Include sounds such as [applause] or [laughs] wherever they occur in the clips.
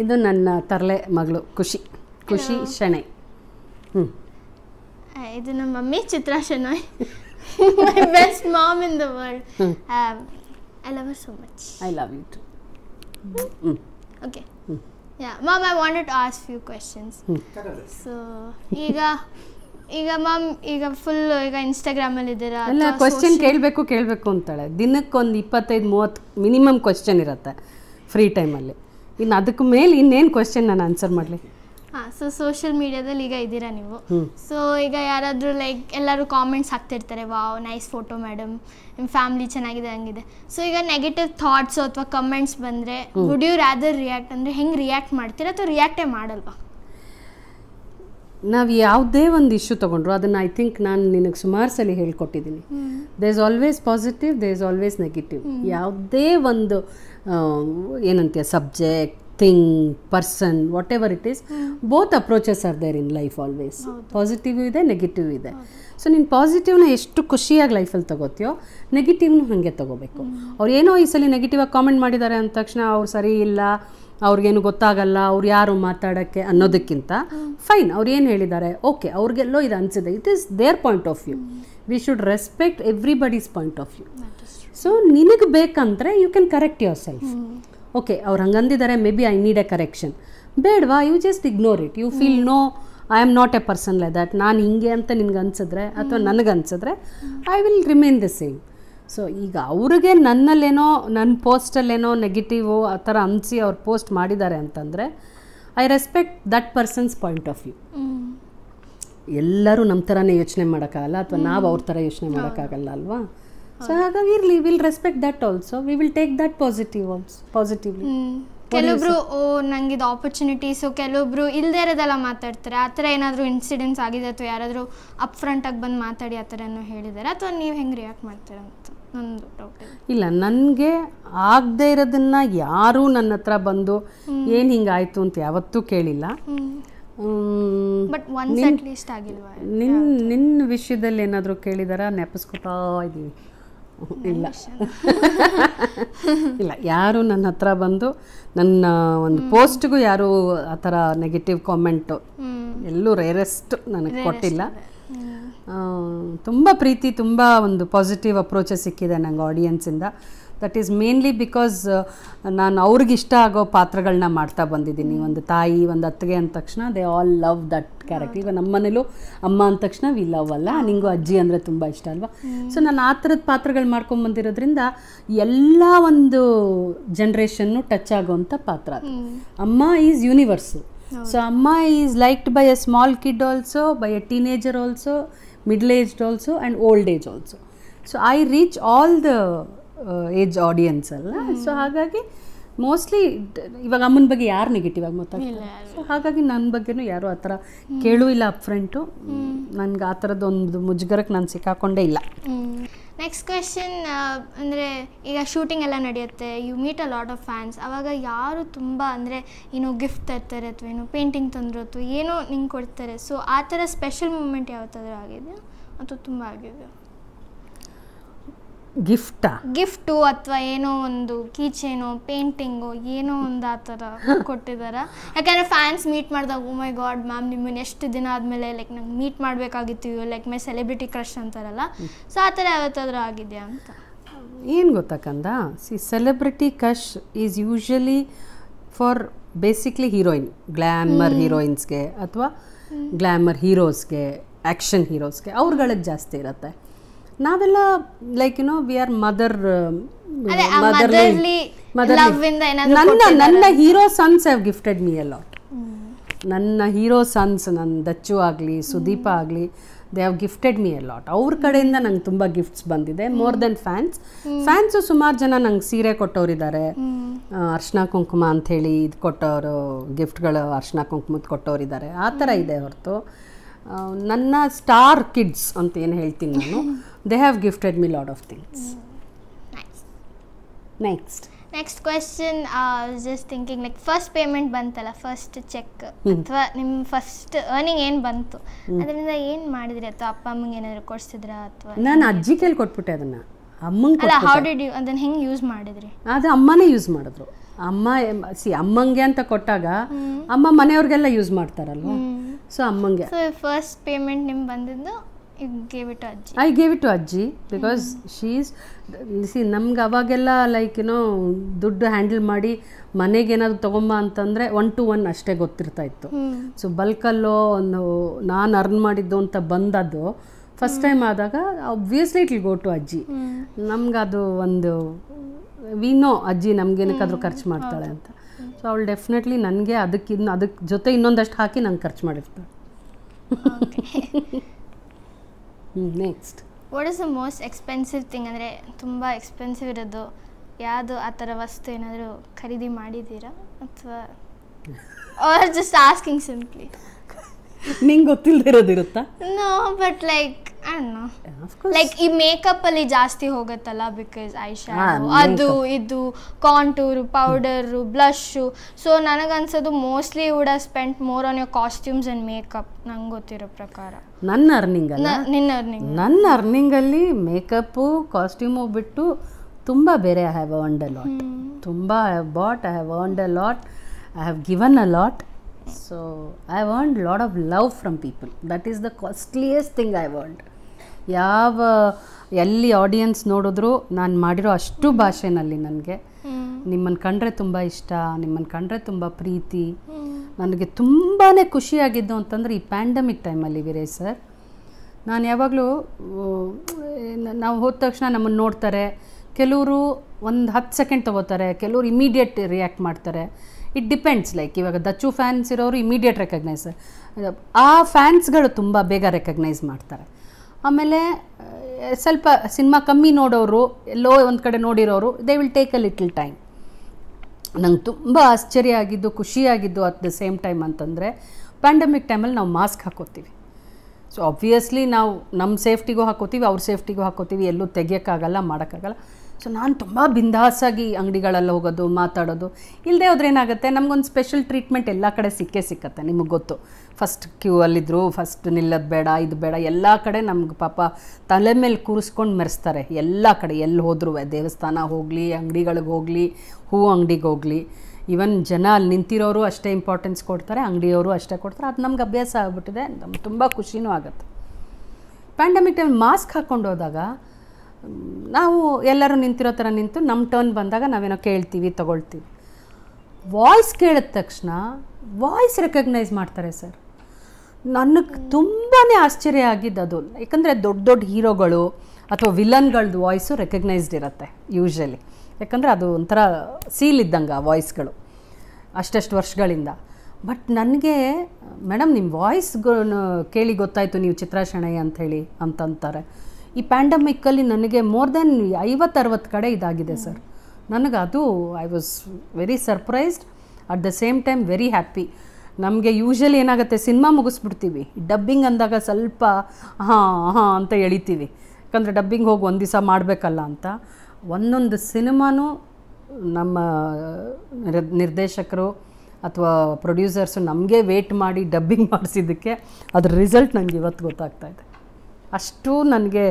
ಇದು ನನ್ನ ತರಲೆ ಮಗಳು ಖುಷಿ ಖುಷಿ ಶಣೆ ಹ್ಞೂ ಇದು ನಮ್ಮ mummy Chitra my best mom in the world I love you so much I love you too okay yeah mom I wanted to ask few questions so ಈಗ ಈಗ ಮ್ಯಾಮ್ ಈಗ ಫುಲ್ ಈಗ ಇನ್ಸ್ಟಾಗ್ರಾಮ್ ಅಲ್ಲಿ ಇದ್ದೀರಾ ಅಲ್ಲ ಕ್ವೆಶ್ಚನ್ ಕೇಳಬೇಕು ಕೇಳಬೇಕು ಅಂತಾಳೆ ದಿನಕ್ಕೆ ದಿನಕ್ಕೊಂದು ಇಪ್ಪತ್ತೈದು ಮೂವತ್ತು ಮಿನಿಮಮ್ ಕ್ವೆಶ್ಚನ್ ಇರುತ್ತೆ ಫ್ರೀ ಟೈಮಲ್ಲಿ ಇನ್ನು ಅದಕ್ಕೆ ಮೇಲೆ ಇನ್ನೇನು ಕ್ವೆಶನ್ ನಾನು ಆನ್ಸರ್ ಮಾಡಲಿ ಹಾಂ ಸೊ ಸೋಷಿಯಲ್ ಮೀಡಿಯಾದಲ್ಲಿ ಈಗ ಇದ್ದೀರಾ ನೀವು ಸೊ ಈಗ ಯಾರಾದರೂ ಲೈಕ್ ಎಲ್ಲರೂ ಕಾಮೆಂಟ್ಸ್ ಹಾಕ್ತಿರ್ತಾರೆ ವಾವ್ ನೈಸ್ ಫೋಟೋ ಮೇಡಮ್ ನಿಮ್ಮ ಫ್ಯಾಮಿಲಿ ಚೆನ್ನಾಗಿದೆ ಹಂಗಿದೆ ಸೊ ಈಗ ನೆಗೆಟಿವ್ ಥಾಟ್ಸ್ ಅಥವಾ ಕಮೆಂಟ್ಸ್ ಬಂದರೆ ವುಡ್ ಯು ರ್ಯಾದರ್ ರಿಯಾಕ್ಟ್ ಅಂದರೆ ಹೆಂಗೆ ರಿಯಾಕ್ಟ್ ಮಾಡ್ತೀರಾ ಅಥವಾ ರಿಯಾಕ್ಟೇ ಮಾಡಲ್ವಾ ನಾವು ಯಾವುದೇ ಒಂದು ಇಶ್ಯೂ ತೊಗೊಂಡ್ರು ಅದನ್ನು ಐ ಥಿಂಕ್ ನಾನು ನಿನಗೆ ಸುಮಾರು ಸಲ ಹೇಳ್ಕೊಟ್ಟಿದ್ದೀನಿ there is always positive there is always negative ಯಾವುದೇ ಒಂದು ಏನಂತೀಯ subject thing person whatever it is both approaches are there in life always positive ಇದೆ ನೆಗೆಟಿವ್ ಇದೆ ಸೊ ನೀನು ಪಾಸಿಟಿವ್ನ ಎಷ್ಟು ಖುಷಿಯಾಗಿ ಲೈಫಲ್ಲಿ ತಗೋತೀಯೋ ನೆಗೆಟಿವ್ನು ಹಾಗೆ ತೊಗೋಬೇಕು ಅವ್ರು ಏನೋ ಈ ಸಲ ನೆಗೆಟಿವಾಗಿ ಕಾಮೆಂಟ್ ಮಾಡಿದ್ದಾರೆ ಅಂದ ತಕ್ಷಣ ಅವ್ರು ಸರಿ ಇಲ್ಲ ಅವ್ರಿಗೇನು ಗೊತ್ತಾಗಲ್ಲ ಅವ್ರು ಯಾರು ಮಾತಾಡೋಕ್ಕೆ ಅನ್ನೋದಕ್ಕಿಂತ ಫೈನ್ ಅವ್ರು ಏನು ಹೇಳಿದ್ದಾರೆ ಓಕೆ ಅವ್ರಿಗೆಲ್ಲೋ ಇದು ಅನಿಸಿದೆ it is their point of view we should respect everybody's point of view so ನಿನಗೆ ಬೇಕಂದರೆ you can correct yourself okay ಅವ್ರು ಹಂಗಂದಿದ್ದಾರೆ maybe I need a correction ಬೇಡವಾ you just ignore it you feel no I am not a person like that ನಾನು ಹಿಂಗೆ ಅಂತ ನಿನ್ಗೆ ಅನ್ಸಿದ್ರೆ ಅಥವಾ ನನಗೆ I will remain the same so ಈಗ ಅವ್ರಿಗೆ ನನ್ನಲ್ಲೇನೋ ನನ್ನ ಪೋಸ್ಟಲ್ಲೇನೋ ನೆಗೆಟಿವು ಆ ಥರ ಅನಿಸಿ ಅವ್ರು ಪೋಸ್ಟ್ ಮಾಡಿದ್ದಾರೆ ಅಂತಂದರೆ I respect that person's point of view ಎಲ್ಲರೂ ನಮ್ಮ ಥರನೇ ಯೋಚನೆ ಮಾಡೋಕ್ಕಾಗಲ್ಲ ಅಥವಾ ನಾವು ಅವ್ರ ಥರ ಯೋಚನೆ ಮಾಡೋಕ್ಕಾಗಲ್ಲ ಅಲ್ವಾ ಸೊ ಹಾಗಾಗಿ ಇರಲಿ will respect that also we will take that positive also positively ಕೆಲವೊಬ್ರು ಓ ನಂಗೆ ಇದು ಆಪರ್ಚುನಿಟೀಸು ಕೆಲವೊಬ್ರು ಇಲ್ಲದೆ ಇರೋದೆಲ್ಲ ಮಾತಾಡ್ತಾರೆ ಆ ಥರ ಏನಾದರೂ ಇನ್ಸಿಡೆಂಟ್ಸ್ ಆಗಿದೆ ಅಥವಾ ಯಾರಾದರೂ ಅಪ್ ಫ್ರಂಟಾಗಿ ಬಂದು ಮಾತಾಡಿ ಆ ಥರ ಹೇಳಿದ್ದಾರೆ ಅಥವಾ ನೀವು ಹೆಂಗೆ ರಿಯಾಕ್ಟ್ ಮಾಡ್ತೀರ ಇಲ್ಲ ನನಗೆ ಆಗದೆ ಇರೋದನ್ನ ಯಾರೂ ನನ್ನ ಹತ್ರ ಬಂದು ಏನು ಹಿಂಗಾಯ್ತು ಅಂತ ಯಾವತ್ತೂ ಕೇಳಿಲ್ಲ ನಿನ್ನ ನಿನ್ನ ವಿಷಯದಲ್ಲಿ ಏನಾದರೂ ಕೇಳಿದಾರ ನೆಪಸ್ಕೊತಾ ಇದ್ದೀವಿ ಇಲ್ಲ [laughs] ಇಲ್ಲ ಯಾರು ನನ್ನ ಹತ್ರ ಬಂದು ನನ್ನ ಒಂದು ಪೋಸ್ಟ್ಗೂ ಯಾರು ಆ ಥರ ನೆಗೆಟಿವ್ ಕಾಮೆಂಟು ಎಲ್ಲೂ ರೇರೆಸ್ಟ್ ನನಗೆ ಕೊಟ್ಟಿಲ್ಲ ತುಂಬ ಪ್ರೀತಿ ತುಂಬ ಒಂದು ಪಾಸಿಟಿವ್ ಅಪ್ರೋಚಸ್ ಸಿಕ್ಕಿದೆ ನಂಗೆ ಆಡಿಯನ್ಸಿಂದ ದಟ್ ಈಸ್ ಮೇನ್ಲಿ ಬಿಕಾಸ್ ನಾನು ಅವ್ರಿಗಿಷ್ಟ ಆಗೋ ಪಾತ್ರಗಳನ್ನ ಮಾಡ್ತಾ ಬಂದಿದ್ದೀನಿ ಒಂದು ತಾಯಿ ಒಂದು ಅತ್ತಿಗೆ ಅಂದ ತಕ್ಷಣ they all love that character ಈಗ ನಮ್ಮ ಮನೇಲೂ ಅಮ್ಮ ಅಂದ ತಕ್ಷಣ ವಿ ಲವ್ ಅಲ್ಲ ನಿಂಗೂ ಅಜ್ಜಿ ಅಂದರೆ ತುಂಬ ಇಷ್ಟ ಅಲ್ವಾ ಸೊ ನಾನು ಆ ಥರದ ಪಾತ್ರಗಳು ಮಾಡ್ಕೊಂಬಂದಿರೋದ್ರಿಂದ ಎಲ್ಲ ಒಂದು ಜನ್ರೇಷನ್ನು ಟಚ್ ಆಗೋವಂಥ ಪಾತ್ರ ಅದು ಅಮ್ಮ ಈಸ್ ಯೂನಿವರ್ಸು ಸೊ ಅಮ್ಮ is liked by a small kid also by a teenager also middle aged also and old age also so I reach all the age audience ಅಲ್ಲ ಸೊ ಹಾಗಾಗಿ mostly ಇವಾಗ ಅಮ್ಮನ ಬಗ್ಗೆ ಯಾರು ನೆಗೆಟಿವ್ ಆಗಿ ಮಾತಾಡ್ತಾರೆ so ಹಾಗಾಗಿ ನನ್ನ ಬಗ್ಗೆನೂ ಯಾರು ಆ ಥರ ಕೇಳೂ ಇಲ್ಲ ಅಪ್ ಫ್ರೆಂಟು ನನ್ಗೆ ಆ ಥರದ್ದೊಂದು ಮುಜುಗರಕ್ಕೆ ನಾನು ಸಿಕ್ಕಾಕೊಂಡೇ ಇಲ್ಲ ನೆಕ್ಸ್ಟ್ ಕ್ವೆಶನ್ ಅಂದರೆ ಈಗ ಶೂಟಿಂಗ್ ಎಲ್ಲ ನಡೆಯುತ್ತೆ you meet a lot of fans ಆವಾಗ ಯಾರು ತುಂಬ ಅಂದರೆ ಏನು ಗಿಫ್ಟ್ ತರ್ತಾರೆ ಅಥವಾ ಏನು ಪೇಂಟಿಂಗ್ ತಂದರು ಅಥವಾ ಏನೋ ನಿಂಗೆ ಕೊಡ್ತಾರೆ ಸೊ ಆ ಥರ ಸ್ಪೆಷಲ್ ಮೂಮೆಂಟ್ ಯಾವತ್ತಾದ್ರೂ ಆಗಿದೆ ಅಥವಾ ತುಂಬ ಆಗಿದೆ ಗಿಫ್ಟಾ ಗಿಫ್ಟು ಅಥವಾ ಏನೋ ಒಂದು ಕೀಚೇನೋ ಪೇಂಟಿಂಗ್ ಏನೋ ಒಂದು ಆ ಥರ ಕೊಟ್ಟಿದ್ದಾರೆ ಯಾಕಂದ್ರೆ ಫ್ಯಾನ್ಸ್ ಮೀಟ್ ಮಾಡಿದಾಗ oh oh my God ma'am ನಿಮ್ಮನ್ನ ಎಷ್ಟು ದಿನ ಆದಮೇಲೆ ಲೈಕ್ ನಂಗೆ ಮೀಟ್ ಮಾಡಬೇಕಾಗಿತ್ತು ಲೈಕ್ ಮೈ ಸೆಲೆಬ್ರಿಟಿ ಕ್ರಶ್ ಅಂತಾರಲ್ಲ ಸೊ ಆ ಥರ ಯಾವತ್ತಾದ್ರೂ ಆಗಿದೆಯಾ ಅಂತ ಏನು ಗೊತ್ತಾಕಂದ see celebrity crush is usually for basically heroine glamour ಹೀರೋಯಿನ್ಸ್ಗೆ ಅಥವಾ ಗ್ಲ್ಯಾಮರ್ ಹೀರೋಸ್ಗೆ ಆ್ಯಕ್ಷನ್ ಹೀರೋಸ್ಗೆ ಅವ್ರುಗಳಿಗೆ ಜಾಸ್ತಿ ಇರುತ್ತೆ ನಾವೆಲ್ಲ like you know we are mother motherly ನನ್ನ ನನ್ನ hero sons have gifted me a ನನ್ನ ಹೀರೋ ಸನ್ಸ್ ನನ್ನ ದಚ್ಚು ಆಗಲಿ ಸುದೀಪ ಆಗಲಿ they have gifted me a ಅವ್ರ ಕಡೆಯಿಂದ ನಂಗೆ ತುಂಬ ಗಿಫ್ಟ್ಸ್ ಬಂದಿದೆ ಮೋರ್ ದೆನ್ ಫ್ಯಾನ್ಸ್ ಫ್ಯಾನ್ಸು ಸುಮಾರು ಜನ ನಂಗೆ ಸೀರೆ ಕೊಟ್ಟವರಿದ್ದಾರೆ ಅರ್ಶಿನ ಕುಂಕುಮ ಅಂತ ಹೇಳಿ ಇದು ಕೊಟ್ಟವರು ಗಿಫ್ಟ್ಗಳು ಅರ್ಶಿನ ಕುಂಕುಮದ ಕೊಟ್ಟವರಿದ್ದಾರೆ ಆ ಥರ ಇದೆ ಹೊರತು ನನ್ನ ಸ್ಟಾರ್ ಕಿಡ್ಸ್ ಅಂತ ಏನು ಹೇಳ್ತೀನಿ ನಾನು they have gifted me lot of things next next question just thinking like first payment ಬಂತಲ್ಲ ಫಸ್ಟ್ ಚೆಕ್ ಅಥವಾ ನಿಮ್ಮ ಫಸ್ಟ್ ಅರ್ನಿಂಗ್ ಏನು ಬಂತು ಅದರಿಂದ ಏನು ಮಾಡಿದ್ರಿ ಅಥವಾ ಅಪ್ಪ ಅಮ್ಮಂಗೆ ಏನಾದರೂ ಕೊಡಿಸಿದ್ರ ಅಥವಾ ನಾನು ಅಜ್ಜಿ ಕೇಳಿ ಕೊಟ್ಬಿಟ್ಟೆ ಅದನ್ನು ಅಮ್ಮಂಗೆ ಅಲ್ಲ ಹೌ ಡಿಡ್ ಯು ಅದನ್ನು ಹೆಂಗೆ ಯೂಸ್ ಮಾಡಿದ್ರಿ ಅದು ಅಮ್ಮನೇ ಯೂಸ್ ಮಾಡಿದ್ರು ಅಮ್ಮ ಸಿ ಅಮ್ಮಂಗೆ ಅಂತ ಕೊಟ್ಟಾಗ ಅಮ್ಮ ಮನೆಯವ್ರಿಗೆಲ್ಲ ಯೂಸ್ ಮಾಡ್ತಾರಲ್ವ ಸೊ ಅಮ್ಮಂಗೆ ಫಸ್ಟ್ ಪೇಮೆಂಟ್ ನಿಮ್ಗೆ ಬಂದಿದ್ದು ಐ ಗೇವ್ ಇಟ್ ಟು ಅಜ್ಜಿ ಬಿಕಾಸ್ ಶೀಸ್ ಸಿ ನಮ್ಗೆ ಅವಾಗೆಲ್ಲ ಲೈಕ್ ಏನೋ ದುಡ್ಡು ಹ್ಯಾಂಡಲ್ ಮಾಡಿ ಮನೆಗೆ ಏನಾದ್ರೂ ತೊಗೊಂಬ ಅಂತಂದರೆ ಒನ್ ಟು ಒನ್ ಅಷ್ಟೇ ಗೊತ್ತಿರ್ತಾ ಇತ್ತು ಸೊ ಬಲ್ಕಲ್ಲೋ ಒಂದು ನಾನು ಅರ್ನ್ ಮಾಡಿದ್ದು ಅಂತ ಬಂದದ್ದು ಫಸ್ಟ್ ಟೈಮ್ ಆದಾಗ ಅಬ್ವಿಯಸ್ಲಿ ಇಟ್ ಗೋ ಟು ಅಜ್ಜಿ ನಮ್ಗೆ ಅದು ಒಂದು ವಿನೋ ಅಜ್ಜಿ ನಮ್ಗೇನಕ್ಕಾದ್ರೂ ಖರ್ಚು ಮಾಡ್ತಾಳೆ ಅಂತ ಸೊ ಅವಳು ಡೆಫಿನೆಟ್ಲಿ ನನಗೆ ಇನ್ನು ಅದಕ್ಕೆ ಜೊತೆ ಇನ್ನೊಂದಷ್ಟು ಹಾಕಿ ನಂಗೆ ಖರ್ಚು ಮಾಡಿರ್ತಾಳೆ next what is the most expensive thing ಅಂದರೆ ತುಂಬ ಎಕ್ಸ್ಪೆನ್ಸಿವ್ ಇರೋದು ಯಾವುದು ಆ ಥರ ವಸ್ತು ಏನಾದರೂ ಖರೀದಿ ಮಾಡಿದ್ದೀರಾ ಅಥವಾ ಆರ್ ಜಸ್ಟ್ ಆಸ್ಕಿಂಗ್ ಸಿಂಪ್ಲಿ ನಿಂಗೆ ಗೊತ್ತಿಲ್ಲದಿರೋದಿರುತ್ತಾ ನೋ ಬಟ್ ಲೈಕ್ ಲೈಕ್ ಈ ಮೇಕಪ್ ಅಲ್ಲಿ ಜಾಸ್ತಿ ಹೋಗುತ್ತಲ್ಲ ಬಿಕಾಸ್ ಐಶ್ಯಾಡೋ ಅದು ಇದು ಕಾಂಟೂರು ಪೌಡರು ಬ್ಲಷು ಸೊ ನನಗನ್ಸೋದು mostly would ah spend more on your costumes and makeup ನಂಗೆ ಗೊತ್ತಿರೋ ಪ್ರಕಾರ ನನ್ನ ಅರ್ನಿಂಗ್ ನಿನ್ನ ಅರ್ನಿಂಗ್ ನನ್ನ ಅರ್ನಿಂಗ್ ಅರ್ನಿಂಗಲ್ಲಿ ಮೇಕಪ್ಪು ಕಾಸ್ಟ್ಯೂಮು ಬಿಟ್ಟು ತುಂಬ ಬೇರೆ ಐ ಹ್ಯಾವ್ ಅ ಲಾಟ್ ತುಂಬಾ I have bought I have earned a lot I have given a lot so I have lot of love from people that is the the thing I want ಯಾವ ಎಲ್ಲಿ audience ನೋಡಿದ್ರು ನಾನು ಮಾಡಿರೋ ಅಷ್ಟು ಭಾಷೆನಲ್ಲಿ ನನಗೆ ನಿಮ್ಮನ್ನು ಕಂಡ್ರೆ ತುಂಬ ಇಷ್ಟ ನಿಮ್ಮನ್ನು ಕಂಡ್ರೆ ತುಂಬ ಪ್ರೀತಿ ನನಗೆ ತುಂಬಾ ಖುಷಿಯಾಗಿದ್ದು ಅಂತಂದರೆ ಈ ಪ್ಯಾಂಡಮಿಕ್ ಟೈಮಲ್ಲಿ ವೀರೇಶ್ ಸರ್ ನಾನು ಯಾವಾಗಲೂ ನಾವು ಹೋದ ತಕ್ಷಣ ನಮ್ಮನ್ನು ನೋಡ್ತಾರೆ ಕೆಲವರು ಒಂದು ಹತ್ತು ಸೆಕೆಂಡ್ ತೊಗೋತಾರೆ ಕೆಲವರು ಇಮಿಡಿಯೇಟ್ ರಿಯಾಕ್ಟ್ ಮಾಡ್ತಾರೆ ಇಟ್ ಡಿಪೆಂಡ್ಸ್ ಲೈಕ್ ಇವಾಗ ದಚ್ಚು ಫ್ಯಾನ್ಸ್ ಇರೋರು ಇಮಿಡಿಯೇಟ್ ರೆಕಗ್ನೈಸ್ ಆ ಫ್ಯಾನ್ಸ್ಗಳು ತುಂಬ ಬೇಗ ರೆಕಗ್ನೈಸ್ ಮಾಡ್ತಾರೆ ಆಮೇಲೆ ಸ್ವಲ್ಪ ಸಿನಿಮಾ ಕಮ್ಮಿ ನೋಡೋರು ಎಲ್ಲೋ ಒಂದು ಕಡೆ ನೋಡಿರೋರು they will take a little time ನಂಗೆ ತುಂಬ ಆಶ್ಚರ್ಯ ಆಗಿದ್ದು ಖುಷಿಯಾಗಿದ್ದು ಅಟ್ ದ ಸೇಮ್ ಟೈಮ್ ಅಂತಂದರೆ ಪ್ಯಾಂಡಮಿಕ್ ಟೈಮಲ್ಲಿ ನಾವು ಮಾಸ್ಕ್ ಹಾಕೋತೀವಿ ಸೊ ಆಬ್ವಿಯಸ್ಲಿ ನಾವು ನಮ್ಮ ಸೇಫ್ಟಿಗೂ ಹಾಕೋತೀವಿ ಅವ್ರ ಸೇಫ್ಟಿಗೂ ಹಾಕೋತೀವಿ ಎಲ್ಲೂ ತೆಗಿಯೋಕ್ಕಾಗಲ್ಲ ಮಾಡೋಕ್ಕಾಗಲ್ಲ ಸೊ ನಾನು ತುಂಬ ಬಿಂದಾಸಾಗಿ ಅಂಗಡಿಗಳಲ್ಲಿ ಹೋಗೋದು ಮಾತಾಡೋದು ಇಲ್ಲದೆ ಹೋದ್ರೆ ಏನಾಗುತ್ತೆ ನಮಗೊಂದು ಸ್ಪೆಷಲ್ ಟ್ರೀಟ್ಮೆಂಟ್ ಎಲ್ಲ ಕಡೆ ಸಿಕ್ಕೇ ಸಿಕ್ಕತ್ತೆ ನಿಮಗೆ ಗೊತ್ತು ಫಸ್ಟ್ ಕ್ಯೂ ಅಲ್ಲಿದ್ದರು ಫಸ್ಟ್ ನಿಲ್ಲೋದು ಬೇಡ ಇದು ಬೇಡ ಎಲ್ಲ ಕಡೆ ನಮ್ಗೆ ಪಾಪ ತಲೆ ಮೇಲೆ ಕೂರಿಸ್ಕೊಂಡು ಮೆರೆಸ್ತಾರೆ ಎಲ್ಲ ಕಡೆ ಎಲ್ಲಿ ಹೋದ್ರೂ ದೇವಸ್ಥಾನ ಹೋಗಲಿ ಅಂಗಡಿಗಳಿಗೆ ಹೋಗಲಿ ಹೂ ಅಂಗಡಿಗೆ ಹೋಗಲಿ ಈವನ್ ಜನ ಅಲ್ಲಿ ನಿಂತಿರೋರು ಅಷ್ಟೇ ಇಂಪಾರ್ಟೆನ್ಸ್ ಕೊಡ್ತಾರೆ ಅಂಗಡಿಯವರು ಅಷ್ಟೇ ಕೊಡ್ತಾರೆ ಅದು ನಮ್ಗೆ ಅಭ್ಯಾಸ ಆಗ್ಬಿಟ್ಟಿದೆ ನಮ್ಗೆ ತುಂಬ ಖುಷಿನೂ ಆಗುತ್ತೆ ಪ್ಯಾಂಡಮಿಕ್ ಟೈಮ್ ಮಾಸ್ಕ್ ಹಾಕ್ಕೊಂಡು ಹೋದಾಗ ನಾವು ಎಲ್ಲರೂ ನಿಂತಿರೋ ಥರ ನಿಂತು ನಮ್ಮ ಟರ್ನ್ ಬಂದಾಗ ನಾವೇನೋ ಕೇಳ್ತೀವಿ ತೊಗೊಳ್ತೀವಿ ವಾಯ್ಸ್ ಕೇಳಿದ ತಕ್ಷಣ ವಾಯ್ಸ್ ರೆಕಗ್ನೈಸ್ ಮಾಡ್ತಾರೆ ಸರ್ ನನಗೆ ತುಂಬಾ ಆಶ್ಚರ್ಯ ಆಗಿದ್ದು ಅದು ಯಾಕಂದರೆ ದೊಡ್ಡ ದೊಡ್ಡ ಹೀರೋಗಳು ಅಥವಾ ವಿಲನ್ಗಳದ್ದು ವಾಯ್ಸು ರೆಕಗ್ನೈಸ್ಡ್ ಇರುತ್ತೆ ಯೂಶ್ವಲಿ ಯಾಕಂದರೆ ಅದು ಒಂಥರ ಸೀಲ್ ಇದ್ದಂಗೆ ಆ ವಾಯ್ಸ್ಗಳು ಅಷ್ಟಷ್ಟು ವರ್ಷಗಳಿಂದ ಬಟ್ ನನಗೆ ಮೇಡಮ್ ನಿಮ್ಮ ವಾಯ್ಸ್ ಕೇಳಿ ಗೊತ್ತಾಯಿತು ನೀವು ಚಿತ್ರಾಶಣೆ ಅಂಥೇಳಿ ಅಂತಂತಾರೆ ಈ ಪ್ಯಾಂಡಮಿಕ್ಕಲ್ಲಿ ನನಗೆ ಮೋರ್ ದೆನ್ ಐವತ್ತರವತ್ತು ಕಡೆ ಇದಾಗಿದೆ ಸರ್ ನನಗೆ ಅದು I was very surprised at the same time very happy ನಮಗೆ ಯೂಶ್ವಲಿ ಏನಾಗುತ್ತೆ ಸಿನಿಮಾ ಮುಗಿಸ್ಬಿಡ್ತೀವಿ ಡಬ್ಬಿಂಗ್ ಅಂದಾಗ ಸ್ವಲ್ಪ ಹಾಂ ಹಾಂ ಅಂತ ಎಳಿತೀವಿ ಯಾಕಂದರೆ ಡಬ್ಬಿಂಗ್ ಹೋಗಿ ಒಂದು ದಿವಸ ಮಾಡಬೇಕಲ್ಲ ಅಂತ ಒಂದೊಂದು ಸಿನಿಮಾನೂ ನಮ್ಮ ನಿರ್ದೇಶಕರು ಅಥವಾ ಪ್ರೊಡ್ಯೂಸರ್ಸು ನಮಗೆ ವೇಟ್ ಮಾಡಿ ಡಬ್ಬಿಂಗ್ [laughs] ಮಾಡಿಸಿದ್ದಕ್ಕೆ ಅದರ ರಿಸಲ್ಟ್ ನನಗೆ ಇವತ್ತು ಗೊತ್ತಾಗ್ತಾ ಇದೆ ಅಷ್ಟು ನನಗೆ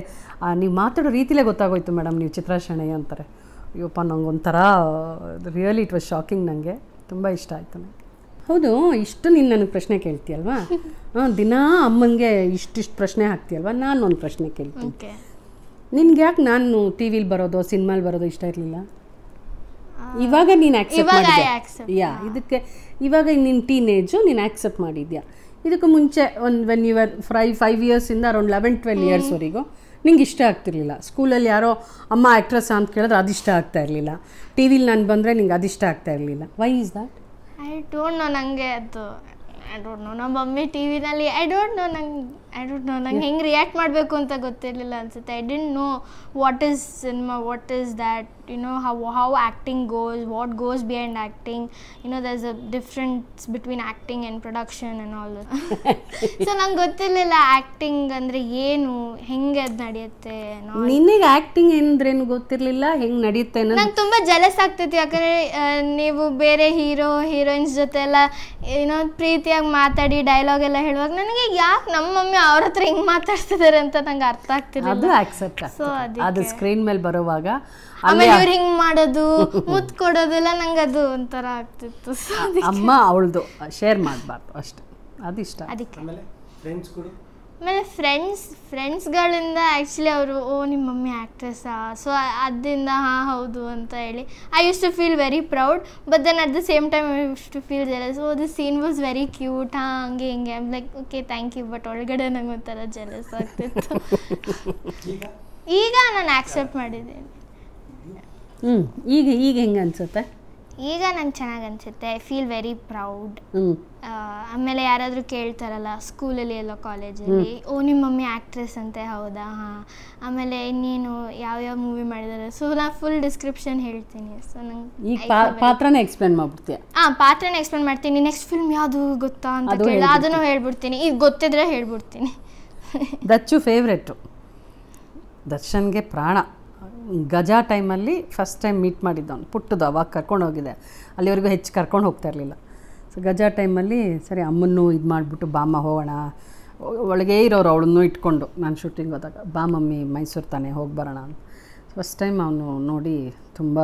ನೀವು ಮಾತಾಡೋ ರೀತಿಲೇ ಗೊತ್ತಾಗೋಯ್ತು ಮೇಡಮ್ ನೀವು ಚಿತ್ರಾಶಣೆ ಅಂತಾರೆ ಅಂತಾರೆ ನಂಗೆ ಒಂಥರ ರಿಯಲಿ ಇಟ್ ವಾಸ್ ಶಾಕಿಂಗ್ ನನಗೆ ತುಂಬ ಇಷ್ಟ ಆಯಿತು ನನಗೆ ಹೌದು ಇಷ್ಟು ನೀನು ನನಗೆ ಪ್ರಶ್ನೆ ಕೇಳ್ತೀಯಲ್ವಾ [laughs] ಹಾಂ ದಿನಾ ಅಮ್ಮನಿಗೆ ಇಷ್ಟಿಷ್ಟು ಪ್ರಶ್ನೆ ಹಾಕ್ತೀಯಲ್ವಾ ನಾನು ಒಂದು ಪ್ರಶ್ನೆ ಕೇಳ್ತೀನಿ ನಿನ್ಗೆ ಯಾಕೆ ನಾನು ಟಿ ವಿಲಿ ಬರೋದು ಸಿನಿಮಾಲಿ ಬರೋದು ಇಷ್ಟ ಇರಲಿಲ್ಲ ಇವಾಗ ನೀನು ಆಕ್ಸೆಪ್ಟ್ ಮಾಡಿದ್ಯಾ ಯಾ ಇದಕ್ಕೆ ಇವಾಗ ನಿನ್ನ ಟೀನೇಜು ನೀನು ಆ್ಯಕ್ಸೆಪ್ಟ್ ಮಾಡಿದ್ಯಾ ಇದಕ್ಕೆ ಮುಂಚೆ ಒಂದು ವೆನ್ ಯುವರ್ ಫ್ರೈ ಫೈವ್ ಇಯರ್ಸಿಂದ ಅರೌಂಡ್ ಲೆವೆನ್ ಟ್ವೆಲ್ ಇಯರ್ಸ್ವರೆಗೂ ನಿಂಗೆ ಇಷ್ಟ ಆಗ್ತಿರ್ಲಿಲ್ಲ ಸ್ಕೂಲಲ್ಲಿ ಯಾರೋ ಅಮ್ಮ ಆ್ಯಕ್ಟ್ರೆಸ್ ಅಂತ ಕೇಳಿದ್ರೆ ಅದಿಷ್ಟ ಆಗ್ತಾ ಇರಲಿಲ್ಲ ಟಿ ವಿಲಿ ನಾನು ಬಂದರೆ ನಿಂಗೆ ಅದಿಷ್ಟ ಆಗ್ತಾ ಇರಲಿಲ್ಲ why is that I don't know ನನಗೆ ಅದು ಐ ಡೋಂಟ್ ನೋ ನಮ್ಮ ಮಮ್ಮಿ ಟಿ ವಿನಲ್ಲಿ ಐ ಡೋಂಟ್ ನೋ ನಂಗೆ ಐ ಡೋಂಟ್ ನೋ ನಂಗೆ ಹೆಂಗೆ ರಿಯಾಕ್ಟ್ ಮಾಡಬೇಕು ಅಂತ ಗೊತ್ತಿರಲಿಲ್ಲ ಅನ್ಸುತ್ತೆ I didn't know what is cinema what is that you know how how acting goes what goes beyond acting you know there a difference between acting and production and all so ನಂಗೆ ಗೊತ್ತಿರಲಿಲ್ಲ acting ಅಂದರೆ ಏನು ಹೆಂಗೆ ಅದು ನಡೆಯುತ್ತೆ ನಿನಗೆ acting ಅಂದ್ರೇನು ಗೊತ್ತಿರಲಿಲ್ಲ ಹೆಂಗೆ ನಡೆಯುತ್ತೆ ನಂಗೆ ತುಂಬ ಜಲಸ್ ಆಗ್ತೈತಿ ಯಾಕಂದರೆ ನೀವು ಬೇರೆ ಹೀರೋ ಹೀರೋಯಿನ್ಸ್ ಜೊತೆ ಎಲ್ಲ ಏನೋ ಪ್ರೀತಿಯಾಗಿ ಮಾತಾಡಿ ಡೈಲಾಗ್ ಎಲ್ಲ ಹೇಳುವಾಗ ನನಗೆ ಯಾಕೆ ನಮ್ಮ ಮಮ್ಮಿ ಅವ್ರ ಹತ್ರ ಹಿಂಗ್ ಮಾತಾಡ್ತಿದ್ದಾರೆ ಅಂತ ನಂಗೆ ಅರ್ಥ ಆಗ್ತಿಲ್ಲ ಅದು ಆಕ್ಸೆಪ್ಟ್ ಸೊ ಅದು ಸ್ಕ್ರೀನ್ ಮೇಲೆ ಬರುವಾಗ ಆಮೇಲೆ ಇವ್ರು ಹಿಂಗ್ ಮಾಡೋದು ಮುತ್ ಕೊಡೋದೆಲ್ಲ ನಂಗೆ ಅದು ಒಂಥರ ಆಗ್ತಿತ್ತು ಅಮ್ಮ ಅವಳದು ಶೇರ್ ಮಾಡಬಾರ್ದು ಅಷ್ಟೆ ಅದಿಷ್ಟ ಅದಕ್ಕೆ ಫ್ರೆಂಡ್ಸ್ ಕೂಡ ಆಮೇಲೆ ಫ್ರೆಂಡ್ಸ್ ಫ್ರೆಂಡ್ಸ್ಗಳಿಂದ ಆ್ಯಕ್ಚುಲಿ ಅವರು ಓ ನಿಮ್ಮ ಮಮ್ಮಿ ಆ್ಯಕ್ಟ್ರೆಸ್ಸಾ ಸೊ ಅದರಿಂದ ಹಾಂ ಹೌದು ಅಂತ ಹೇಳಿ I used to feel very proud but then at the same time I used to feel jealous oh the scene was very cute ಹಾಂ ಹಂಗೆ ಹಿಂಗೆ like okay thank you but ಒಳಗಡೆ ನಂಗೆ ಒಂಥರ ಜೆಲಸ್ ಆಗ್ತಿತ್ತು ಈಗ ನಾನು ಆ್ಯಕ್ಸೆಪ್ಟ್ ಮಾಡಿದ್ದೀನಿ ಈಗ ಈಗ ಹೆಂಗೆ ಅನಿಸುತ್ತೆ ಈಗ ನಂಗೆ ಚೆನ್ನಾಗಿ ಅನ್ಸುತ್ತೆ ಐ ಫೀಲ್ ವೆರಿ ಪ್ರೌಡ್ ಆಮೇಲೆ ಯಾರಾದ್ರೂ ಕೇಳ್ತಾರಲ್ಲ ಸ್ಕೂಲಲ್ಲಿ ಎಲ್ಲ ಕಾಲೇಜಲ್ಲಿ ಓ ನಿಮ್ಮ ಮಮ್ಮಿ ಆ್ಯಕ್ಟ್ರೆಸ್ ಅಂತೆ ಹೌದಾ ಹಾಂ ಆಮೇಲೆ ಇನ್ನೇನು ಯಾವ ಮೂವಿ ಮಾಡಿದಾರೆ ಸೊ ನಾನು ಫುಲ್ ಡಿಸ್ಕ್ರಿಪ್ಷನ್ ಹೇಳ್ತೀನಿ ಸೊ ನಂಗೆ ಪಾತ್ರನ ಎಕ್ಸ್ಪ್ಲೇನ್ ಮಾಡ್ಬಿಡ್ತೀಯ ಹಾಂ ಪಾತ್ರನ ಎಕ್ಸ್ಪ್ಲೇನ್ ಮಾಡ್ತೀನಿ ನೆಕ್ಸ್ಟ್ ಫಿಲ್ಮ್ ಯಾವುದು ಗೊತ್ತಾ ಅಂತ ಕೇಳಿ ಅದನ್ನು ಹೇಳ್ಬಿಡ್ತೀನಿ ಈಗ ಗೊತ್ತಿದ್ರೆ ಹೇಳ್ಬಿಡ್ತೀನಿ ದಚ್ಚು ಫೇವ್ರೆಟು ದರ್ಶನ್ಗೆ ಪ್ರಾಣ ಗಜಾ ಟೈಮಲ್ಲಿ ಫಸ್ಟ್ ಟೈಮ್ ಮೀಟ್ ಮಾಡಿದ್ದು ಅವನು ಪುಟ್ಟದು ಅವಾಗ ಕರ್ಕೊಂಡು ಹೋಗಿದೆ ಅಲ್ಲಿವರೆಗೂ ಹೆಚ್ಚು ಕರ್ಕೊಂಡು ಹೋಗ್ತಾ ಇರಲಿಲ್ಲ ಸೊ ಗಜಾ ಟೈಮಲ್ಲಿ ಸರಿ ಅಮ್ಮನ್ನು ಇದು ಮಾಡಿಬಿಟ್ಟು ಬಾಮ ಹೋಗೋಣ ಒಳಗೆ ಇರೋರು ಅವಳನ್ನು ಇಟ್ಕೊಂಡು ನಾನು ಶೂಟಿಂಗ್ ಹೋದಾಗ ಬಾ ಮಮ್ಮಿ ಮೈಸೂರು ತಾನೆ ಹೋಗಿ ಬರೋಣ ಅಂತ ಫಸ್ಟ್ ಟೈಮ್ ಅವನು ನೋಡಿ ತುಂಬ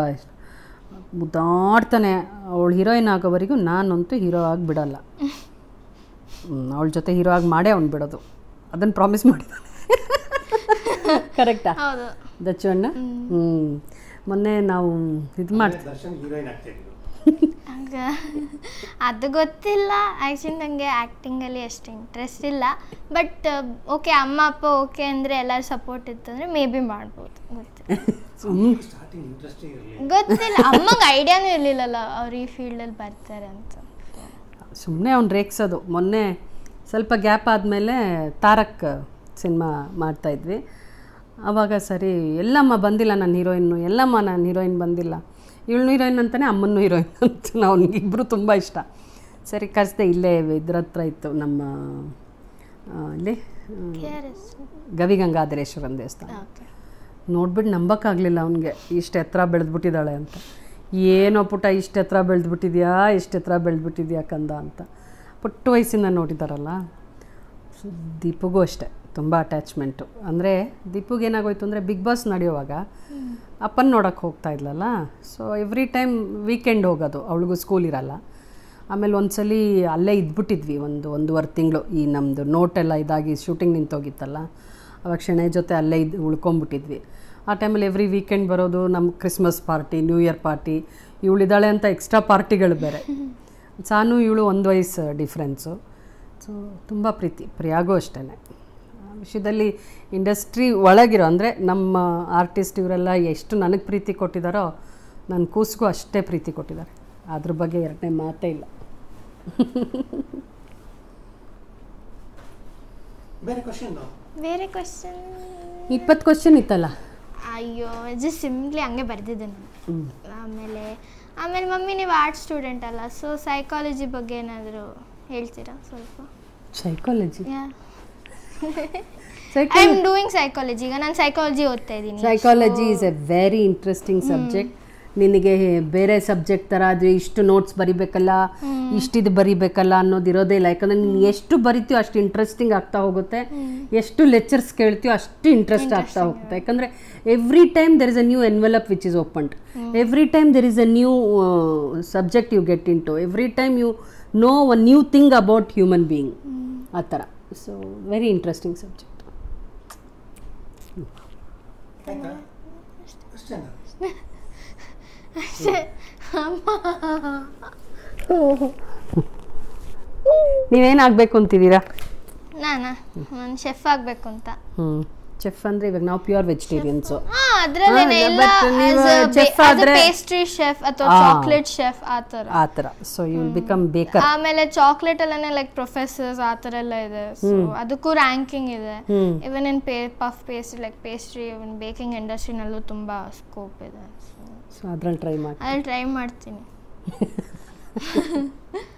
ಮುದ್ದಾಡ್ತಾನೆ ಅವಳು ಹೀರೋಯಿನ್ ಆಗೋವರೆಗೂ ನಾನಂತೂ ಹೀರೋ ಆಗಿ ಬಿಡೋಲ್ಲ ಅವಳ ಜೊತೆ ಹೀರೋ ಆಗಿ ಮಾಡೇ ಅವ್ನು ಬಿಡೋದು ಅದನ್ನು ಪ್ರಾಮಿಸ್ ಮಾಡಿದ್ದಾನೆ [laughs] ಕರೆಕ್ಟಾ ದಚ್ಚು ಅಣ್ಣ ಹ್ಞೂ ಮೊನ್ನೆ ನಾವು ಇದು ಮಾಡ್ತೀವಿ ಅದು ಗೊತ್ತಿಲ್ಲ ಆ್ಯಕ್ಚುಲಿ ನನಗೆ ಆ್ಯಕ್ಟಿಂಗಲ್ಲಿ ಅಷ್ಟು ಇಂಟ್ರೆಸ್ಟ್ ಇಲ್ಲ ಬಟ್ ಓಕೆ uh, ಅಮ್ಮ ಅಪ್ಪ ಓಕೆ ಅಂದರೆ ಎಲ್ಲರೂ ಸಪೋರ್ಟ್ ಇತ್ತು ಅಂದರೆ ಮೇ ಬಿ ಮಾಡ್ಬೋದು ಗೊತ್ತಿಲ್ಲ [laughs] ಗೊತ್ತಿಲ್ಲ ಅಮ್ಮಂಗೆ ಐಡಿಯಾನೂ ಇರಲಿಲ್ಲಲ್ಲ ಅವ್ರು ಈ ಫೀಲ್ಡಲ್ಲಿ ಬರ್ತಾರೆ ಅಂತ ಸುಮ್ಮನೆ ಅವ್ನು ರೇಗ್ಸೋದು ಮೊನ್ನೆ ಸ್ವಲ್ಪ ಗ್ಯಾಪ್ ಆದಮೇಲೆ ತಾರಕ್ ಸಿನಿಮಾ ಮಾಡ್ತಾ ಇದ್ವಿ ಆವಾಗ ಸರಿ ಎಲ್ಲಮ್ಮ ಬಂದಿಲ್ಲ ನನ್ನ ಹೀರೋಯಿನ್ನು ಎಲ್ಲಮ್ಮ ನಾನು ಹೀರೋಯಿನ್ ಬಂದಿಲ್ಲ ಇವಳು ಹೀರೋಯಿನ್ ಅಂತಾನೆ ಅಮ್ಮನ್ನು ಹೀರೋಯಿನ್ [laughs] ಅಂತ ನಾವು ಇಬ್ಬರು ತುಂಬ ಇಷ್ಟ ಸರಿ ಕರೆಸ್ದೆ ಇಲ್ಲೇ ಇದ್ರ ಹತ್ರ ಇತ್ತು ನಮ್ಮ ಇಲ್ಲಿ ಗವಿಗಂಗಾಧರೇಶ್ವರನ ದೇವಸ್ಥಾನ ನೋಡ್ಬಿಟ್ಟು ನಂಬಕ್ಕಾಗಲಿಲ್ಲ ಅವನಿಗೆ ಇಷ್ಟು ಎತ್ತರ ಬೆಳೆದ್ಬಿಟ್ಟಿದ್ದಾಳೆ ಅಂತ ಏನೋ ಪುಟ ಇಷ್ಟು ಎತ್ತರ ಬೆಳೆದ್ಬಿಟ್ಟಿದ್ಯಾ ಇಷ್ಟು ಎತ್ತರ ಬೆಳೆದ್ಬಿಟ್ಟಿದ್ಯಾ ಕಂದ ಅಂತ ಪುಟ್ಟ ವಯಸ್ಸಿಂದ ನೋಡಿದಾರಲ್ಲ ದೀಪಗೂ ಅಷ್ಟೆ ತುಂಬ ಅಟ್ಯಾಚ್ಮೆಂಟು ಅಂದರೆ ದೀಪುಗೆ ಏನಾಗೋಯ್ತು ಅಂದರೆ ಬಿಗ್ ಬಾಸ್ ನಡೆಯುವಾಗ ಅಪ್ಪನ ನೋಡೋಕ್ಕೆ ಹೋಗ್ತಾ ಇದ್ಲಲ್ಲ ಸೊ ಎವ್ರಿ ಟೈಮ್ ವೀಕೆಂಡ್ ಹೋಗೋದು ಅವಳಿಗೂ ಸ್ಕೂಲ್ ಇರಲ್ಲ ಆಮೇಲೆ ಒಂದ್ಸಲ ಅಲ್ಲೇ ಇದ್ಬಿಟ್ಟಿದ್ವಿ ಒಂದು ಒಂದೂವರೆ ತಿಂಗಳು ಈ ನಮ್ಮದು ನೋಟೆಲ್ಲ ಇದಾಗಿ ಶೂಟಿಂಗ್ ನಿಂತೋಗಿತ್ತಲ್ಲ ಅವಾಗ ಕ್ಷಣ ಜೊತೆ ಅಲ್ಲೇ ಇದ್ದು ಉಳ್ಕೊಂಬಿಟ್ಟಿದ್ವಿ ಆ ಟೈಮಲ್ಲಿ ಎವ್ರಿ ವೀಕೆಂಡ್ ಬರೋದು ನಮ್ಮ Christmas party new year party ಇವಳಿದ್ದಾಳೆ ಅಂತ ಎಕ್ಸ್ಟ್ರಾ ಪಾರ್ಟಿಗಳು ಬೇರೆ ಸಾನು ಇವಳು ಒಂದು ವಯಸ್ಸು ಡಿಫ್ರೆನ್ಸು ಸೊ ತುಂಬ ಪ್ರೀತಿ ಪ್ರಿಯಾಗೂ ಅಷ್ಟೇ ವಿಷಯದಲ್ಲಿ ಇಂಡಸ್ಟ್ರಿ ಒಳಗಿರೋ ಅಂದರೆ ನಮ್ಮ ಆರ್ಟಿಸ್ಟ್ ಇವರೆಲ್ಲ ಎಷ್ಟು ನನಗೆ ಪ್ರೀತಿ ಕೊಟ್ಟಿದ್ದಾರೋ ನನ್ನ ಕೂಸ್ಗೂ ಅಷ್ಟೇ ಪ್ರೀತಿ ಕೊಟ್ಟಿದ್ದಾರೆ ಅದ್ರ ಬಗ್ಗೆ ಎರಡನೇ ಮಾತೇ ಇಲ್ಲ ಬೇರೆ ಕ್ವಶನ್ ಇಪ್ಪತ್ತು ಕ್ವಶನ್ ಇತ್ತಲ್ಲ ಅಯ್ಯೋ ಜಸ್ಟ್ ಸಿಂಪ್ಲಿ ಹಂಗೆ ಬರೆದಿದ್ದೆ ನಾನು ಆಮೇಲೆ ಆಮೇಲೆ ಮಮ್ಮಿ ನೀವು ಆರ್ಟ್ ಸ್ಟೂಡೆಂಟ್ ಅಲ್ಲ ಸೊ ಸೈಕಾಲಜಿ ಬಗ್ಗೆ ಏನಾದರೂ ಹೇಳ್ತೀರಾ ಸ್ವಲ್ಪ psychology I am doing psychology ಈಗ ನಾನು ಸೈಕಾಲಜಿ ಓದ್ತಾ ಇದ್ದೀನಿ psychology is a very interesting subject ನಿನಗೆ ಬೇರೆ ಸಬ್ಜೆಕ್ಟ್ ಥರ ಆದರೆ ಇಷ್ಟು ನೋಟ್ಸ್ ಬರಿಬೇಕಲ್ಲ hmm. ಇಷ್ಟಿದು ಬರಿಬೇಕಲ್ಲ ಅನ್ನೋದಿರೋದೇ ಇಲ್ಲ ಯಾಕಂದರೆ ನೀನು hmm. ಎಷ್ಟು ಬರಿತೀಯೋ ಅಷ್ಟು ಇಂಟ್ರೆಸ್ಟಿಂಗ್ ಆಗ್ತಾ ಹೋಗುತ್ತೆ hmm. ಎಷ್ಟು ಲೆಕ್ಚರ್ಸ್ ಕೇಳ್ತೀಯೋ ಅಷ್ಟು ಇಂಟ್ರೆಸ್ಟ್ ಆಗ್ತಾ ಹೋಗುತ್ತೆ ಯಾಕಂದರೆ every time there is a new envelope which is opened every time there is a new subject you get into every time you know one new thing about human being ಆ ಥರ so very interesting subject ನೀವೇನಾಗಬೇಕು ಅಂತಿದ್ದೀರಾ ನಾನು chef ಆಗಬೇಕು ಅಂತ chef ಅಂದ್ರೆ ಇವಾಗ ನಾವು ಪ್ಯೂರ್ ವೆಜಿಟೇರಿಯನ್ಸ್ ಚೆಫ್ ಆದ್ರೆ ಪೇಸ್ಟ್ರಿ ಶೆಫ್ ಅಥವಾ ಚಾಕ್ಲೇಟ್ ಶೆಫ್ ಆ ತರ ಆ ತರ ಸೊ ಯು ಬಿಕಮ್ ಬೇಕರ್ ಆಮೇಲೆ ಚಾಕ್ಲೇಟ್ ಅಲ್ಲೇ ಲೈಕ್ ಪ್ರೊಫೆಸರ್ಸ್ ಆ ಎಲ್ಲ ಇದೆ ಸೊ ಅದಕ್ಕೂ ರ್ಯಾಂಕಿಂಗ್ ಇದೆ even in puff pastry like pastry even baking ಇಂಡಸ್ಟ್ರಿನಲ್ಲೂ ತುಂಬಾ ಸ್ಕೋಪ್ ಇದೆ ಸೊ ಅದ್ರಲ್ಲಿ ಟ್ರೈ ಮಾಡಿ ಅದ್ರಲ್ಲಿ ಟ್ರೈ ಮಾಡ್ತೀನಿ [laughs]